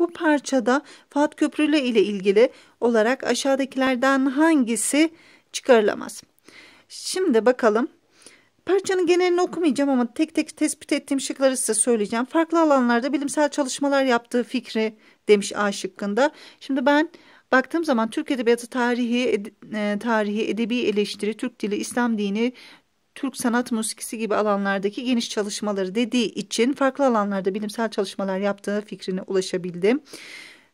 Bu parçada Fat Köprülü ile ilgili olarak aşağıdakilerden hangisi çıkarılamaz? Şimdi bakalım. Parçanın genelini okumayacağım ama tek tek tespit ettiğim şıkları size söyleyeceğim. Farklı alanlarda bilimsel çalışmalar yaptığı fikri demiş A şıkkında. Şimdi ben baktığım zaman Türk Edebiyatı tarihi, ed, e, tarihi, edebi eleştiri, Türk dili, İslam dini, Türk sanat musikisi gibi alanlardaki geniş çalışmaları dediği için farklı alanlarda bilimsel çalışmalar yaptığı fikrine ulaşabildim.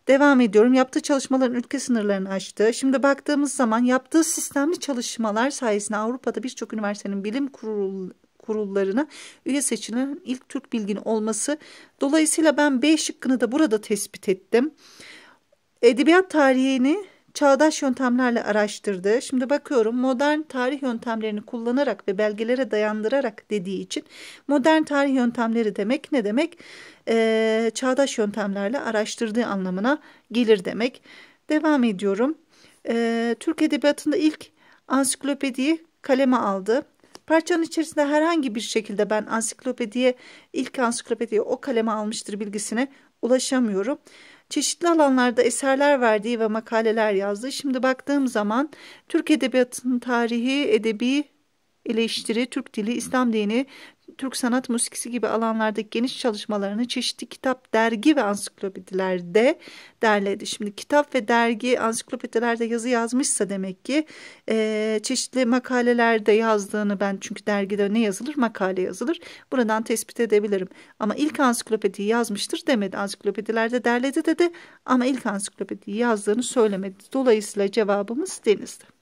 Devam ediyorum. Yaptığı çalışmaların ülke sınırlarını aştı. Şimdi baktığımız zaman yaptığı sistemli çalışmalar sayesinde Avrupa'da birçok üniversitenin bilim kurul, kurullarına üye seçilen ilk Türk bilgin olması. Dolayısıyla ben B şıkkını da burada tespit ettim. Edebiyat tarihini çağdaş yöntemlerle araştırdı. Şimdi bakıyorum modern tarih yöntemlerini kullanarak ve belgelere dayandırarak dediği için modern tarih yöntemleri demek ne demek? Ee, çağdaş yöntemlerle araştırdığı anlamına gelir demek. Devam ediyorum. Ee, Türk Edebiyatı'nda ilk ansiklopediyi kaleme aldı. Parçanın içerisinde herhangi bir şekilde ben ansiklopediye, ilk ansiklopediye o kaleme almıştır bilgisine ulaşamıyorum. Çeşitli alanlarda eserler verdiği ve makaleler yazdığı. Şimdi baktığım zaman Türk Edebiyatı'nın tarihi, edebi eleştiri, Türk dili, İslam dini, Türk sanat müzikisi gibi alanlardaki geniş çalışmalarını çeşitli kitap, dergi ve ansiklopedilerde derledi. Şimdi kitap ve dergi ansiklopedilerde yazı yazmışsa demek ki e, çeşitli makalelerde yazdığını ben çünkü dergide ne yazılır? Makale yazılır. Buradan tespit edebilirim. Ama ilk ansiklopediyi yazmıştır demedi. Ansiklopedilerde derledi dedi ama ilk ansiklopediyi yazdığını söylemedi. Dolayısıyla cevabımız Deniz'di.